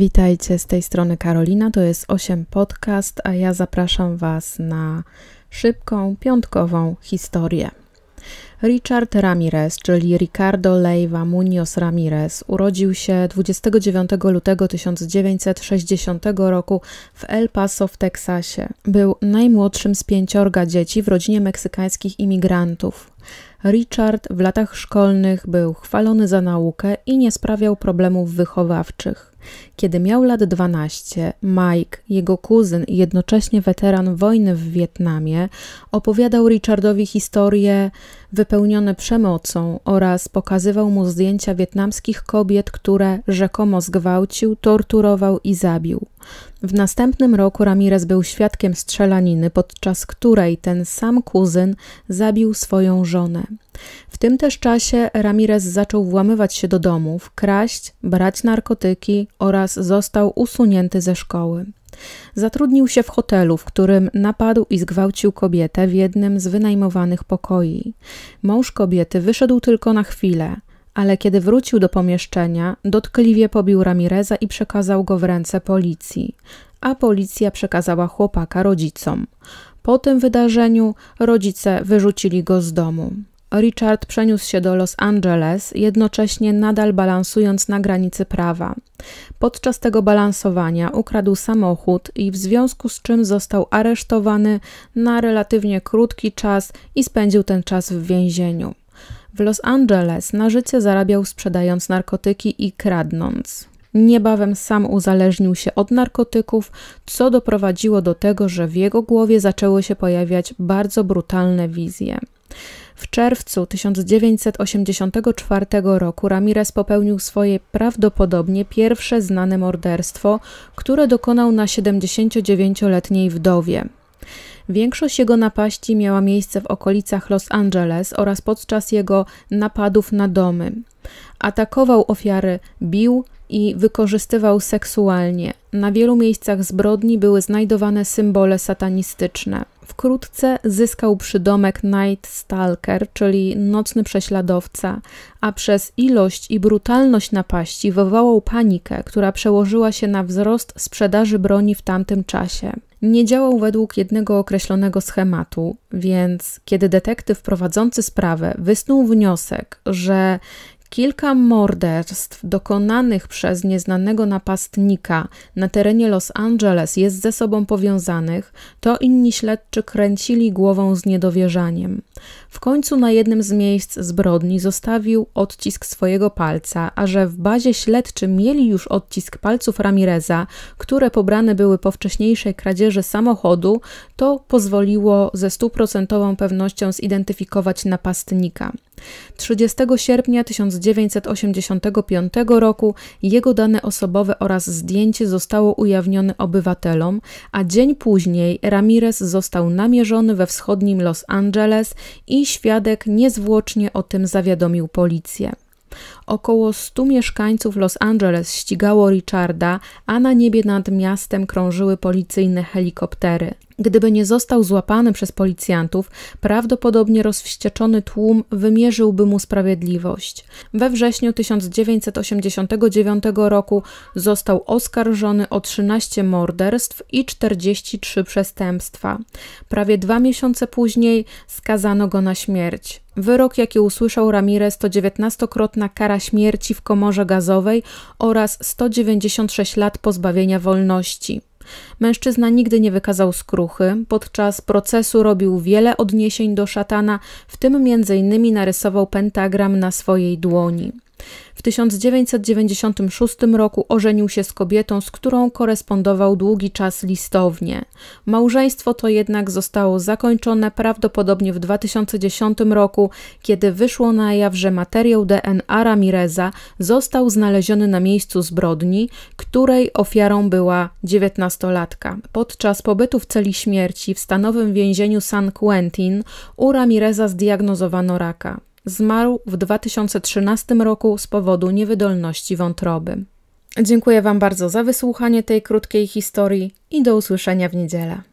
witajcie z tej strony Karolina. To jest 8 Podcast, a ja zapraszam Was na szybką piątkową historię. Richard Ramirez, czyli Ricardo Leiva Munoz Ramirez, urodził się 29 lutego 1960 roku w El Paso w Teksasie. Był najmłodszym z pięciorga dzieci w rodzinie meksykańskich imigrantów. Richard w latach szkolnych był chwalony za naukę i nie sprawiał problemów wychowawczych. Kiedy miał lat 12, Mike, jego kuzyn i jednocześnie weteran wojny w Wietnamie, opowiadał Richardowi historie wypełnione przemocą oraz pokazywał mu zdjęcia wietnamskich kobiet, które rzekomo zgwałcił, torturował i zabił. W następnym roku Ramirez był świadkiem strzelaniny, podczas której ten sam kuzyn zabił swoją żonę. W tym też czasie Ramirez zaczął włamywać się do domów, kraść, brać narkotyki oraz został usunięty ze szkoły. Zatrudnił się w hotelu, w którym napadł i zgwałcił kobietę w jednym z wynajmowanych pokoi. Mąż kobiety wyszedł tylko na chwilę ale kiedy wrócił do pomieszczenia, dotkliwie pobił Ramireza i przekazał go w ręce policji, a policja przekazała chłopaka rodzicom. Po tym wydarzeniu rodzice wyrzucili go z domu. Richard przeniósł się do Los Angeles, jednocześnie nadal balansując na granicy prawa. Podczas tego balansowania ukradł samochód i w związku z czym został aresztowany na relatywnie krótki czas i spędził ten czas w więzieniu. W Los Angeles na życie zarabiał sprzedając narkotyki i kradnąc. Niebawem sam uzależnił się od narkotyków, co doprowadziło do tego, że w jego głowie zaczęły się pojawiać bardzo brutalne wizje. W czerwcu 1984 roku Ramirez popełnił swoje prawdopodobnie pierwsze znane morderstwo, które dokonał na 79-letniej wdowie. Większość jego napaści miała miejsce w okolicach Los Angeles oraz podczas jego napadów na domy. Atakował ofiary, bił i wykorzystywał seksualnie. Na wielu miejscach zbrodni były znajdowane symbole satanistyczne. Wkrótce zyskał przydomek Night Stalker, czyli nocny prześladowca, a przez ilość i brutalność napaści wywołał panikę, która przełożyła się na wzrost sprzedaży broni w tamtym czasie nie działał według jednego określonego schematu, więc kiedy detektyw prowadzący sprawę wysnuł wniosek, że Kilka morderstw dokonanych przez nieznanego napastnika na terenie Los Angeles jest ze sobą powiązanych, to inni śledczy kręcili głową z niedowierzaniem. W końcu na jednym z miejsc zbrodni zostawił odcisk swojego palca, a że w bazie śledczy mieli już odcisk palców Ramireza, które pobrane były po wcześniejszej kradzieży samochodu, to pozwoliło ze stuprocentową pewnością zidentyfikować napastnika. 30 sierpnia 1985 roku jego dane osobowe oraz zdjęcie zostało ujawnione obywatelom, a dzień później Ramirez został namierzony we wschodnim Los Angeles i świadek niezwłocznie o tym zawiadomił policję. Około 100 mieszkańców Los Angeles ścigało Richarda, a na niebie nad miastem krążyły policyjne helikoptery. Gdyby nie został złapany przez policjantów, prawdopodobnie rozwścieczony tłum wymierzyłby mu sprawiedliwość. We wrześniu 1989 roku został oskarżony o 13 morderstw i 43 przestępstwa. Prawie dwa miesiące później skazano go na śmierć. Wyrok, jaki usłyszał Ramirez, to 19-krotna kara śmierci w komorze gazowej oraz 196 lat pozbawienia wolności. Mężczyzna nigdy nie wykazał skruchy, podczas procesu robił wiele odniesień do szatana, w tym m.in. narysował pentagram na swojej dłoni. W 1996 roku ożenił się z kobietą, z którą korespondował długi czas listownie. Małżeństwo to jednak zostało zakończone prawdopodobnie w 2010 roku, kiedy wyszło na jaw, że materiał DNA Ramireza został znaleziony na miejscu zbrodni, której ofiarą była 19-latka. Podczas pobytu w celi śmierci w stanowym więzieniu San Quentin u Ramireza zdiagnozowano raka. Zmarł w 2013 roku z powodu niewydolności wątroby. Dziękuję Wam bardzo za wysłuchanie tej krótkiej historii i do usłyszenia w niedzielę.